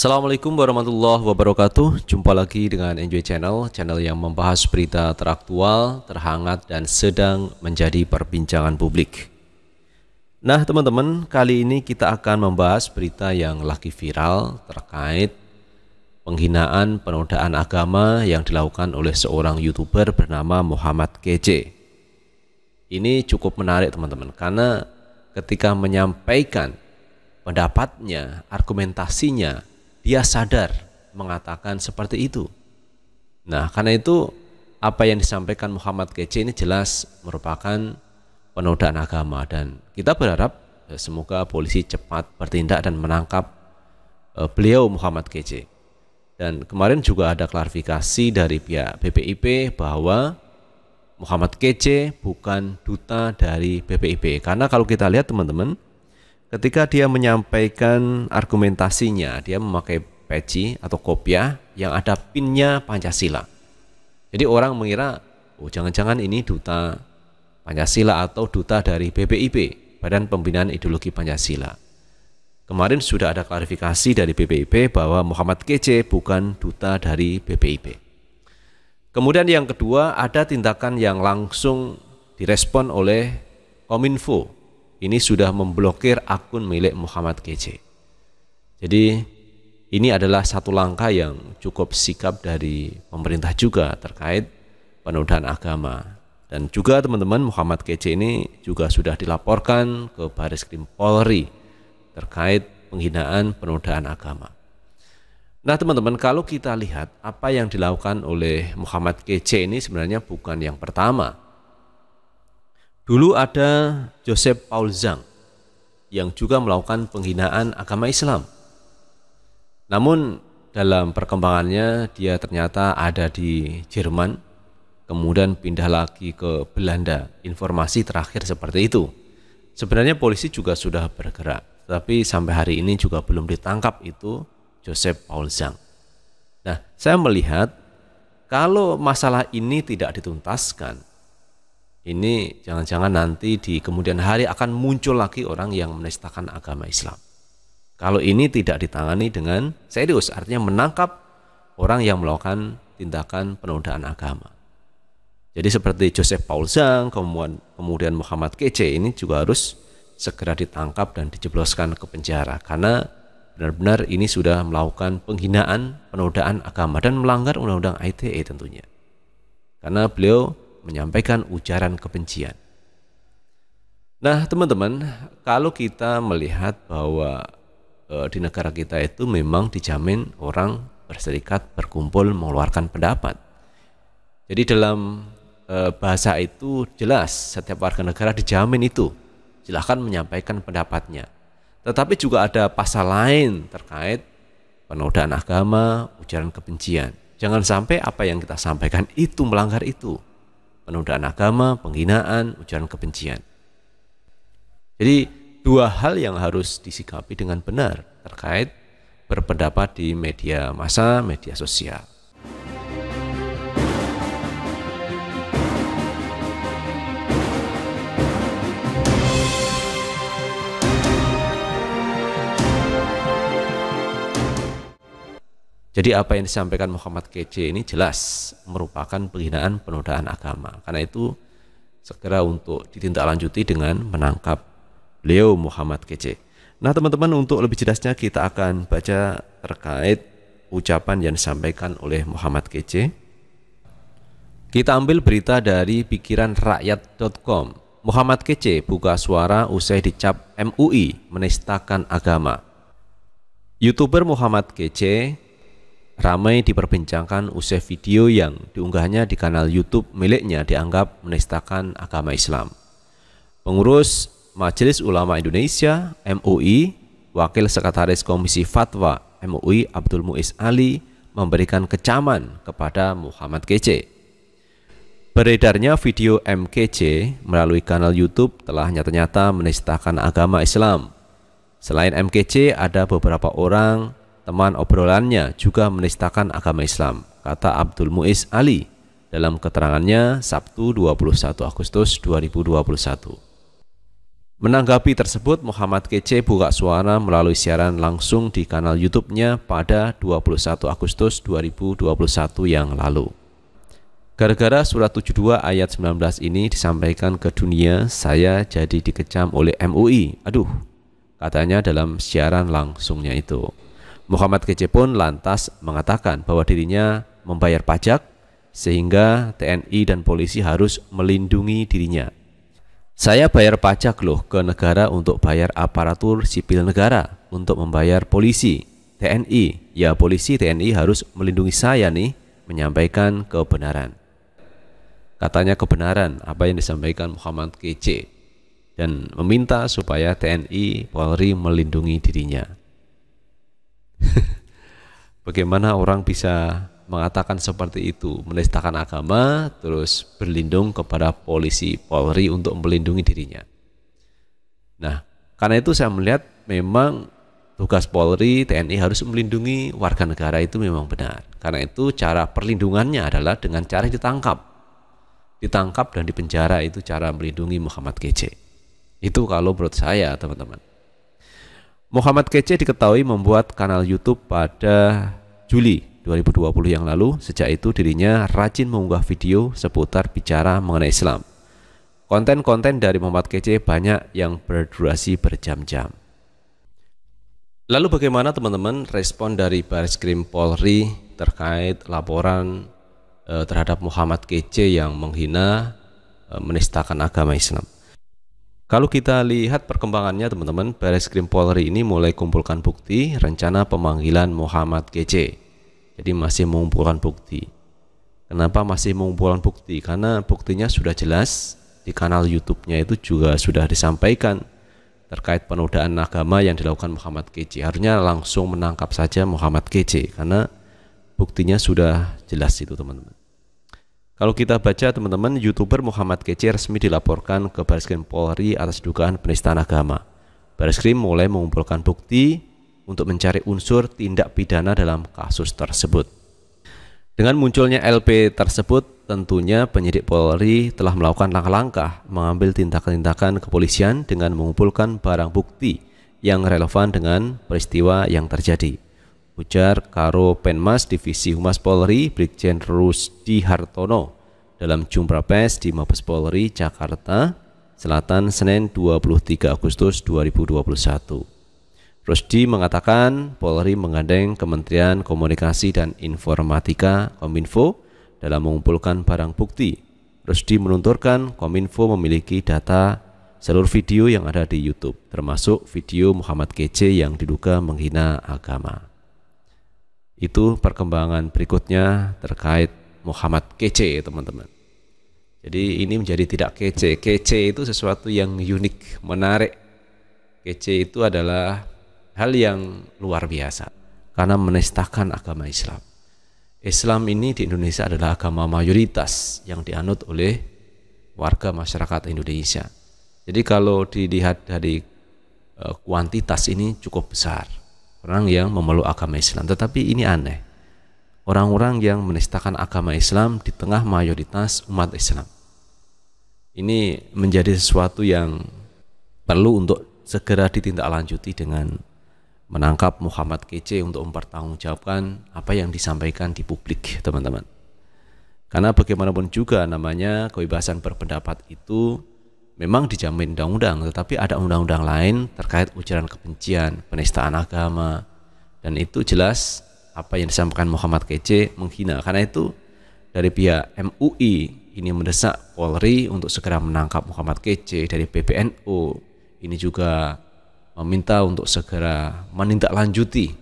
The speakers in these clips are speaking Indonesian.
Assalamualaikum warahmatullahi wabarakatuh Jumpa lagi dengan Enjoy Channel Channel yang membahas berita teraktual, terhangat, dan sedang menjadi perbincangan publik Nah teman-teman, kali ini kita akan membahas berita yang lagi viral terkait Penghinaan penodaan agama yang dilakukan oleh seorang youtuber bernama Muhammad KJ Ini cukup menarik teman-teman karena ketika menyampaikan pendapatnya, argumentasinya dia sadar mengatakan seperti itu. Nah, karena itu apa yang disampaikan Muhammad Kece ini jelas merupakan penodaan agama dan kita berharap eh, semoga polisi cepat bertindak dan menangkap eh, beliau Muhammad Kece. Dan kemarin juga ada klarifikasi dari pihak BPIP bahwa Muhammad Kece bukan duta dari BPIP. Karena kalau kita lihat teman-teman, Ketika dia menyampaikan argumentasinya, dia memakai peci atau kopiah yang ada pinnya Pancasila. Jadi orang mengira, oh jangan-jangan ini duta Pancasila atau duta dari BPIP, Badan Pembinaan Ideologi Pancasila. Kemarin sudah ada klarifikasi dari BPIP bahwa Muhammad Kece bukan duta dari BPIP. Kemudian yang kedua ada tindakan yang langsung direspon oleh Kominfo ini sudah memblokir akun milik Muhammad KC. Jadi ini adalah satu langkah yang cukup sikap dari pemerintah juga terkait penodaan agama. Dan juga teman-teman Muhammad KC ini juga sudah dilaporkan ke Baris Krim Polri terkait penghinaan penodaan agama. Nah teman-teman kalau kita lihat apa yang dilakukan oleh Muhammad KC ini sebenarnya bukan yang pertama Dulu ada Joseph Paul Zhang yang juga melakukan penghinaan agama Islam. Namun dalam perkembangannya dia ternyata ada di Jerman, kemudian pindah lagi ke Belanda. Informasi terakhir seperti itu. Sebenarnya polisi juga sudah bergerak, tapi sampai hari ini juga belum ditangkap itu Joseph Paul Zhang. Nah, saya melihat kalau masalah ini tidak dituntaskan, ini jangan-jangan nanti di kemudian hari akan muncul lagi orang yang menistakan agama Islam. Kalau ini tidak ditangani dengan serius, artinya menangkap orang yang melakukan tindakan penodaan agama. Jadi seperti Joseph Paul Zhang, kemudian, kemudian Muhammad Kece ini juga harus segera ditangkap dan dijebloskan ke penjara karena benar-benar ini sudah melakukan penghinaan, penodaan agama dan melanggar undang-undang ITE tentunya. Karena beliau menyampaikan ujaran kebencian. Nah, teman-teman, kalau kita melihat bahwa e, di negara kita itu memang dijamin orang berserikat, berkumpul, mengeluarkan pendapat. Jadi dalam e, bahasa itu jelas setiap warga negara dijamin itu. Silahkan menyampaikan pendapatnya. Tetapi juga ada pasal lain terkait penodaan agama, ujaran kebencian. Jangan sampai apa yang kita sampaikan itu melanggar itu penodaan agama, penghinaan, ujaran kebencian. Jadi dua hal yang harus disikapi dengan benar terkait berpendapat di media massa, media sosial. Jadi apa yang disampaikan Muhammad Kece ini jelas merupakan penghinaan penodaan agama. Karena itu segera untuk ditindaklanjuti dengan menangkap beliau Muhammad Kece. Nah teman-teman untuk lebih jelasnya kita akan baca terkait ucapan yang disampaikan oleh Muhammad Kece. Kita ambil berita dari pikiranrakyat.com Muhammad Kece buka suara usai dicap MUI menistakan agama. Youtuber Muhammad Kece Ramai diperbincangkan usai video yang diunggahnya di kanal YouTube miliknya dianggap menistakan agama Islam. Pengurus Majelis Ulama Indonesia (MUI), Wakil Sekretaris Komisi Fatwa MUI Abdul Muiz Ali memberikan kecaman kepada Muhammad Kece. Beredarnya video MKC melalui kanal YouTube telah nyata-nyata menistakan agama Islam. Selain MKC, ada beberapa orang teman obrolannya juga menistakan agama Islam, kata Abdul Muiz Ali dalam keterangannya Sabtu 21 Agustus 2021. Menanggapi tersebut, Muhammad Kece buka suara melalui siaran langsung di kanal YouTube-nya pada 21 Agustus 2021 yang lalu. Gara-gara surat 72 ayat 19 ini disampaikan ke dunia, saya jadi dikecam oleh MUI. Aduh, katanya dalam siaran langsungnya itu. Muhammad Kece pun lantas mengatakan bahwa dirinya membayar pajak sehingga TNI dan polisi harus melindungi dirinya. Saya bayar pajak loh ke negara untuk bayar aparatur sipil negara, untuk membayar polisi, TNI. Ya polisi TNI harus melindungi saya nih, menyampaikan kebenaran. Katanya kebenaran apa yang disampaikan Muhammad Kece dan meminta supaya TNI Polri melindungi dirinya. Bagaimana orang bisa mengatakan seperti itu, menistakan agama, terus berlindung kepada polisi Polri untuk melindungi dirinya. Nah, karena itu saya melihat memang tugas Polri, TNI harus melindungi warga negara itu memang benar. Karena itu cara perlindungannya adalah dengan cara ditangkap. Ditangkap dan dipenjara itu cara melindungi Muhammad Kece. Itu kalau menurut saya, teman-teman. Muhammad Kece diketahui membuat kanal YouTube pada Juli 2020 yang lalu. Sejak itu dirinya rajin mengunggah video seputar bicara mengenai Islam. Konten-konten dari Muhammad Kece banyak yang berdurasi berjam-jam. Lalu bagaimana teman-teman respon dari Baris Krim Polri terkait laporan eh, terhadap Muhammad Kece yang menghina e, menistakan agama Islam? Kalau kita lihat perkembangannya teman-teman, Baris Krim Polri ini mulai kumpulkan bukti rencana pemanggilan Muhammad GC. Jadi masih mengumpulkan bukti. Kenapa masih mengumpulkan bukti? Karena buktinya sudah jelas di kanal YouTube-nya itu juga sudah disampaikan terkait penodaan agama yang dilakukan Muhammad GC. Harusnya langsung menangkap saja Muhammad GC karena buktinya sudah jelas itu teman-teman. Kalau kita baca teman-teman, youtuber Muhammad Kece resmi dilaporkan ke Baris Krim Polri atas dugaan penistaan agama. Baris Krim mulai mengumpulkan bukti untuk mencari unsur tindak pidana dalam kasus tersebut. Dengan munculnya LP tersebut, tentunya penyidik Polri telah melakukan langkah-langkah mengambil tindakan-tindakan kepolisian dengan mengumpulkan barang bukti yang relevan dengan peristiwa yang terjadi ujar karo Penmas Divisi Humas Polri Brigjen Rusdi Hartono dalam jumpa pers di Mabes Polri Jakarta Selatan Senin 23 Agustus 2021. Rusdi mengatakan Polri menggandeng Kementerian Komunikasi dan Informatika Kominfo dalam mengumpulkan barang bukti. Rusdi menunturkan Kominfo memiliki data seluruh video yang ada di YouTube, termasuk video Muhammad Kece yang diduga menghina agama itu perkembangan berikutnya terkait Muhammad kece teman-teman. Jadi ini menjadi tidak kece. Kece itu sesuatu yang unik, menarik. Kece itu adalah hal yang luar biasa karena menistakan agama Islam. Islam ini di Indonesia adalah agama mayoritas yang dianut oleh warga masyarakat Indonesia. Jadi kalau dilihat dari eh, kuantitas ini cukup besar orang yang memeluk agama Islam. Tetapi ini aneh. Orang-orang yang menistakan agama Islam di tengah mayoritas umat Islam. Ini menjadi sesuatu yang perlu untuk segera ditindaklanjuti dengan menangkap Muhammad Kece untuk mempertanggungjawabkan apa yang disampaikan di publik, teman-teman. Karena bagaimanapun juga namanya kebebasan berpendapat itu memang dijamin undang-undang, tetapi ada undang-undang lain terkait ujaran kebencian, penistaan agama, dan itu jelas apa yang disampaikan Muhammad Kece menghina. Karena itu dari pihak MUI ini mendesak Polri untuk segera menangkap Muhammad Kece dari PBNU. Ini juga meminta untuk segera menindaklanjuti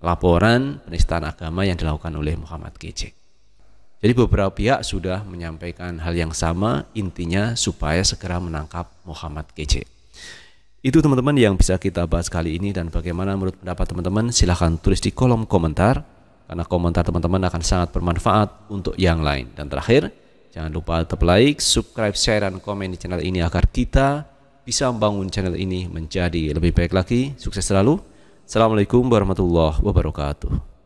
laporan penistaan agama yang dilakukan oleh Muhammad Kece. Jadi beberapa pihak sudah menyampaikan hal yang sama, intinya supaya segera menangkap Muhammad Kece. Itu teman-teman yang bisa kita bahas kali ini dan bagaimana menurut pendapat teman-teman silahkan tulis di kolom komentar karena komentar teman-teman akan sangat bermanfaat untuk yang lain. Dan terakhir, jangan lupa tetap like, subscribe, share, dan komen di channel ini agar kita bisa membangun channel ini menjadi lebih baik lagi. Sukses selalu. Assalamualaikum warahmatullahi wabarakatuh.